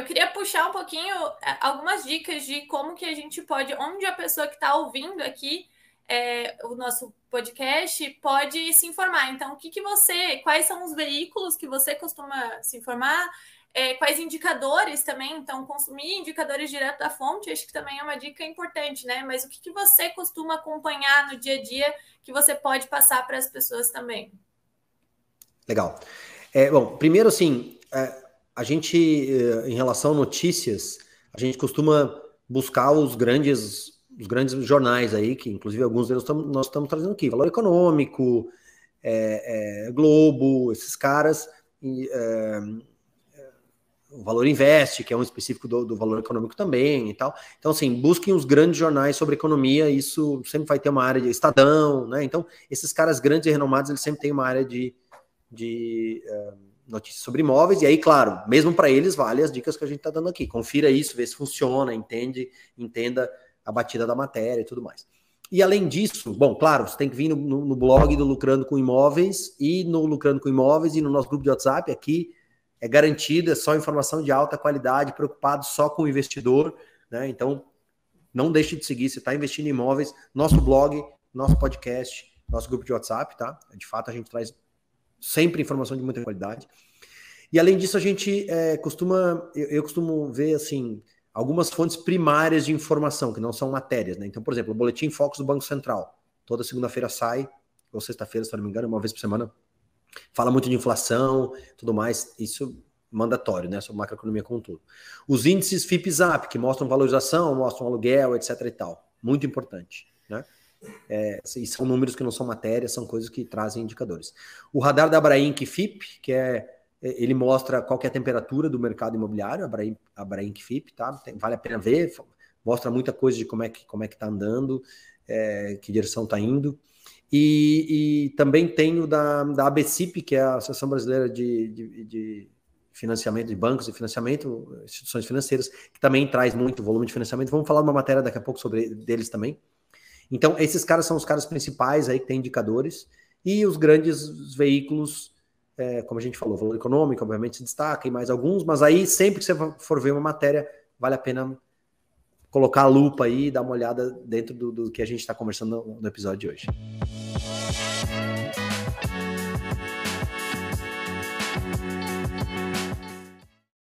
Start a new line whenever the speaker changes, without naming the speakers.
Eu queria puxar um pouquinho é, algumas dicas de como que a gente pode, onde a pessoa que está ouvindo aqui é, o nosso podcast pode se informar. Então, o que, que você, quais são os veículos que você costuma se informar? É, quais indicadores também? Então, consumir indicadores direto da fonte, acho que também é uma dica importante, né? Mas o que, que você costuma acompanhar no dia a dia que você pode passar para as pessoas também?
Legal. É, bom, primeiro, assim, a gente, eh, em relação a notícias, a gente costuma buscar os grandes, os grandes jornais aí, que inclusive alguns deles tam, nós estamos trazendo aqui, Valor Econômico, é, é, Globo, esses caras, é, é, o Valor Invest, que é um específico do, do, Valor Econômico também e tal. Então, assim, busquem os grandes jornais sobre economia, isso sempre vai ter uma área de Estadão, né? Então, esses caras grandes e renomados, eles sempre têm uma área de, de eh, notícias sobre imóveis. E aí, claro, mesmo para eles vale as dicas que a gente está dando aqui. Confira isso, vê se funciona, entende, entenda a batida da matéria e tudo mais. E além disso, bom, claro, você tem que vir no, no, blog do Lucrando com Imóveis e no Lucrando com Imóveis e no nosso grupo de WhatsApp aqui é garantida, é só informação de alta qualidade, preocupado só com o investidor, né? Então, não deixe de seguir, se está investindo em imóveis, nosso blog, nosso podcast, nosso grupo de WhatsApp, tá? De fato, a gente traz sempre informação de muita qualidade. E além disso, a gente é, costuma, eu, eu, costumo ver assim algumas fontes primárias de informação que não são matérias, né? Então, por exemplo, o boletim Focus do Banco Central toda segunda-feira sai ou sexta-feira, se não me engano, uma vez por semana. Fala muito de inflação, tudo mais. Isso mandatório, né? Sobre macroeconomia como um todo. Os índices FIPZAP, que mostram valorização, mostram aluguel, etc. e tal. Muito importante, né? É, e assim, são números que não são matérias, são coisas que trazem indicadores. O radar da Abraim FIP, que é, é ele mostra qual é a temperatura do mercado imobiliário, Abrainc, FIP, tá? Tem, vale a pena ver, mostra muita coisa de como é que como é que está andando, é, que direção está indo. E, e, também tem o da, da ABCIP, que é a Associação Brasileira de, de, de financiamento de bancos e financiamento, instituições financeiras, que também traz muito volume de financiamento. Vamos falar uma matéria daqui a pouco sobre deles também. Então, esses caras são os caras principais aí que tem indicadores, e os grandes veículos, é, como a gente falou, valor econômico, obviamente, se destaca e mais alguns, mas aí sempre que você for ver uma matéria, vale a pena colocar a lupa aí e dar uma olhada dentro do, do que a gente está conversando no episódio de hoje.